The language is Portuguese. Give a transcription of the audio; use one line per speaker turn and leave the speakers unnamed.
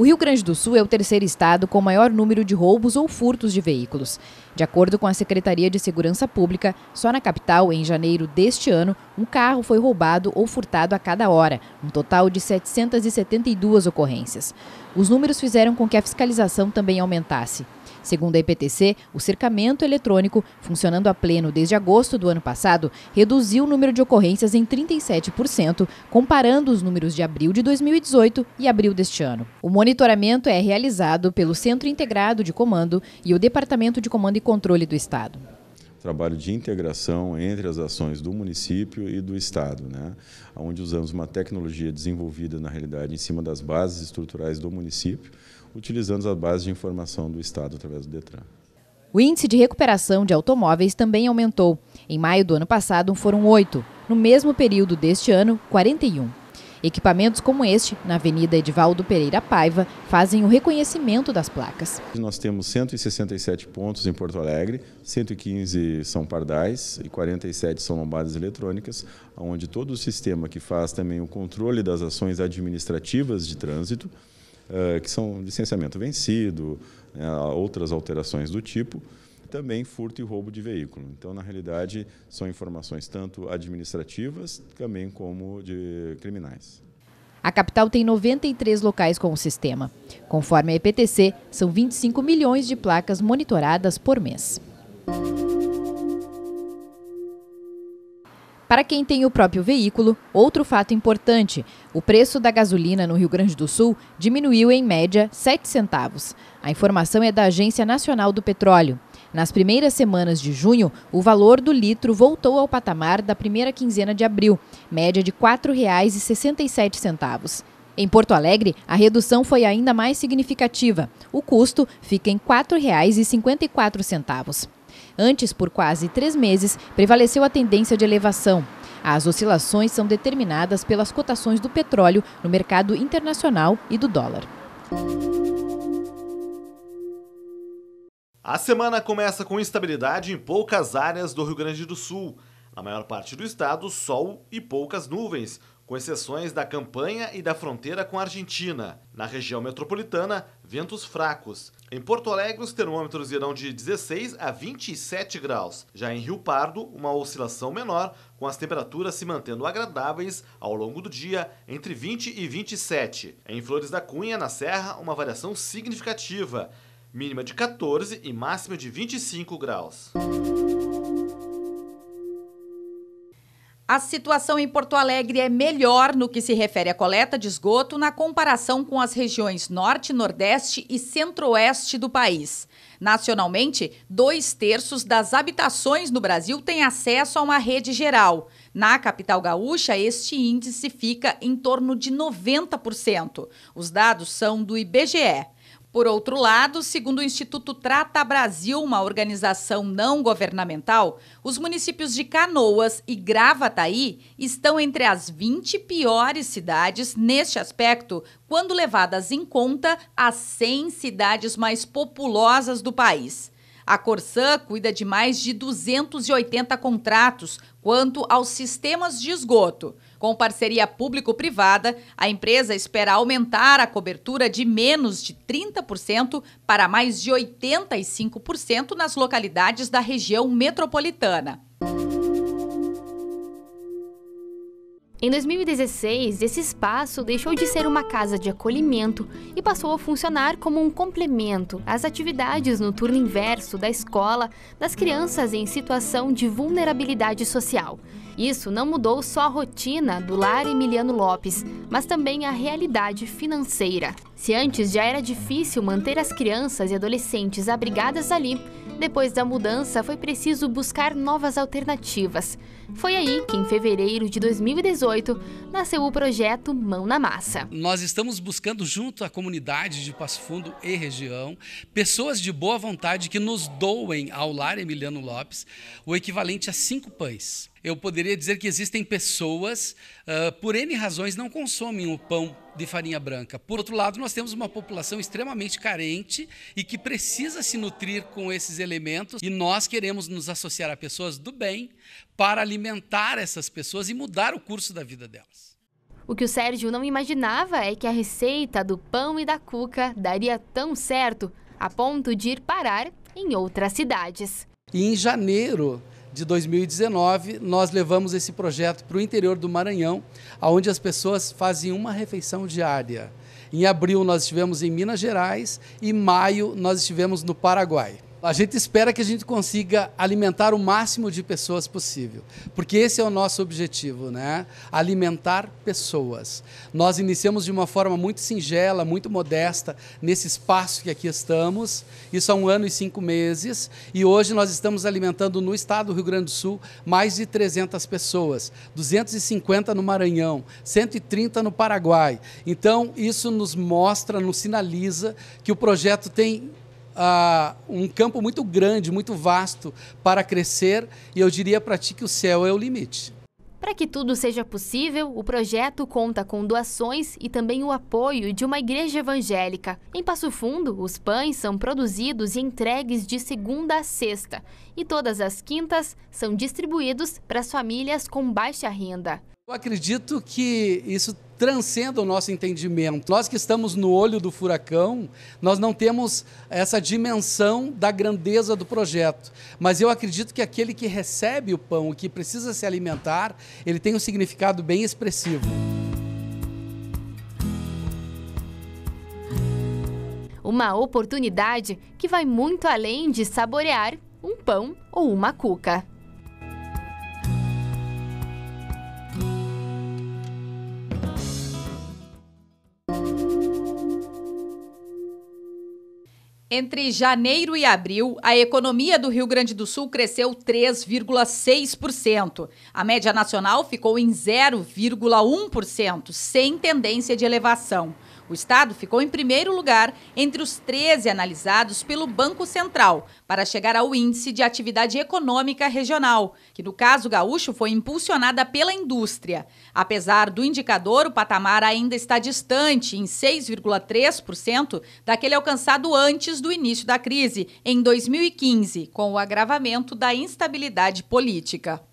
O Rio Grande do Sul é o terceiro estado com maior número de roubos ou furtos de veículos. De acordo com a Secretaria de Segurança Pública, só na capital, em janeiro deste ano, um carro foi roubado ou furtado a cada hora, um total de 772 ocorrências. Os números fizeram com que a fiscalização também aumentasse. Segundo a EPTC, o cercamento eletrônico, funcionando a pleno desde agosto do ano passado, reduziu o número de ocorrências em 37%, comparando os números de abril de 2018 e abril deste ano. O monitoramento é realizado pelo Centro Integrado de Comando e o Departamento de Comando e Controle do Estado
trabalho de integração entre as ações do município e do Estado, né? onde usamos uma tecnologia desenvolvida, na realidade, em cima das bases estruturais do município, utilizando as bases de informação do Estado através do DETRAN.
O índice de recuperação de automóveis também aumentou. Em maio do ano passado foram oito, no mesmo período deste ano, 41. Equipamentos como este, na Avenida Edivaldo Pereira Paiva, fazem o reconhecimento
das placas. Nós temos 167 pontos em Porto Alegre, 115 são pardais e 47 são lombadas eletrônicas, onde todo o sistema que faz também o controle das ações administrativas de trânsito, eh, que são licenciamento vencido, né, outras alterações do tipo, também furto e roubo de veículo. Então, na realidade, são informações tanto administrativas, também como de criminais.
A capital tem 93 locais com o sistema. Conforme a EPTC, são 25 milhões de placas monitoradas por mês. Para quem tem o próprio veículo, outro fato importante: o preço da gasolina no Rio Grande do Sul diminuiu em média 7 centavos. A informação é da Agência Nacional do Petróleo. Nas primeiras semanas de junho, o valor do litro voltou ao patamar da primeira quinzena de abril, média de R$ 4,67. Em Porto Alegre, a redução foi ainda mais significativa. O custo fica em R$ 4,54. Antes, por quase três meses, prevaleceu a tendência de elevação. As oscilações são determinadas pelas cotações do petróleo no mercado internacional e do dólar.
A semana começa com instabilidade em poucas áreas do Rio Grande do Sul. Na maior parte do estado, sol e poucas nuvens, com exceções da campanha e da fronteira com a Argentina. Na região metropolitana, ventos fracos. Em Porto Alegre, os termômetros irão de 16 a 27 graus. Já em Rio Pardo, uma oscilação menor, com as temperaturas se mantendo agradáveis ao longo do dia, entre 20 e 27. Em Flores da Cunha, na Serra, uma variação significativa mínima de 14 e máxima de 25 graus.
A situação em Porto Alegre é melhor no que se refere à coleta de esgoto na comparação com as regiões Norte, Nordeste e Centro-Oeste do país. Nacionalmente, dois terços das habitações no Brasil têm acesso a uma rede geral. Na capital gaúcha, este índice fica em torno de 90%. Os dados são do IBGE. Por outro lado, segundo o Instituto Trata Brasil, uma organização não governamental, os municípios de Canoas e Gravataí estão entre as 20 piores cidades neste aspecto, quando levadas em conta as 100 cidades mais populosas do país. A Corsã cuida de mais de 280 contratos quanto aos sistemas de esgoto. Com parceria público-privada, a empresa espera aumentar a cobertura de menos de 30% para mais de 85% nas localidades da região metropolitana. Em 2016,
esse espaço deixou de ser uma casa de acolhimento e passou a funcionar como um complemento às atividades no turno inverso da escola das crianças em situação de vulnerabilidade social. Isso não mudou só a rotina do lar Emiliano Lopes, mas também a realidade financeira. Se antes já era difícil manter as crianças e adolescentes abrigadas ali, depois da mudança, foi preciso buscar novas alternativas. Foi aí que, em fevereiro de 2018, nasceu o projeto Mão na Massa.
Nós estamos buscando, junto à comunidade de Passo Fundo e região, pessoas de boa vontade que nos doem ao Lar Emiliano Lopes o equivalente a cinco pães. Eu poderia dizer que existem pessoas, uh, por N razões, não consomem o pão de farinha branca. Por outro lado, nós temos uma população extremamente carente e que precisa se nutrir com esses elementos, e nós queremos nos associar a pessoas do bem para alimentar essas pessoas e mudar o curso da vida delas.
O que o Sérgio não imaginava é que a receita do pão e da cuca daria tão certo a ponto de ir parar em outras cidades.
E em janeiro de 2019, nós levamos esse projeto para o interior do Maranhão, onde as pessoas fazem uma refeição diária. Em abril, nós estivemos em Minas Gerais e em maio, nós estivemos no Paraguai a gente espera que a gente consiga alimentar o máximo de pessoas possível, porque esse é o nosso objetivo, né? Alimentar pessoas. Nós iniciamos de uma forma muito singela, muito modesta, nesse espaço que aqui estamos, isso há um ano e cinco meses, e hoje nós estamos alimentando no estado do Rio Grande do Sul mais de 300 pessoas, 250 no Maranhão, 130 no Paraguai. Então, isso nos mostra, nos sinaliza que o projeto tem uh, um campo muito grande, muito vasto para crescer, e eu diria para ti que o céu é o limite.
Para que tudo seja possível, o projeto conta com doações e também o apoio de uma igreja evangélica. Em Passo Fundo, os pães são produzidos e entregues de segunda a sexta, e todas as quintas são distribuídos para as famílias com baixa renda.
Eu acredito que isso transcenda o nosso entendimento. Nós que estamos no olho do furacão, nós não temos essa dimensão da grandeza do projeto. Mas eu acredito que aquele que recebe o pão, que precisa se alimentar, ele tem um significado bem expressivo. Uma
oportunidade que vai muito além de saborear um pão ou uma cuca.
Entre janeiro e abril, a economia do Rio Grande do Sul cresceu 3,6%. A média nacional ficou em 0,1%, sem tendência de elevação. O Estado ficou em primeiro lugar entre os 13 analisados pelo Banco Central para chegar ao Índice de Atividade Econômica Regional, que no caso gaúcho foi impulsionada pela indústria. Apesar do indicador, o patamar ainda está distante, em 6,3%, daquele alcançado antes do início da crise, em 2015, com o agravamento da instabilidade política.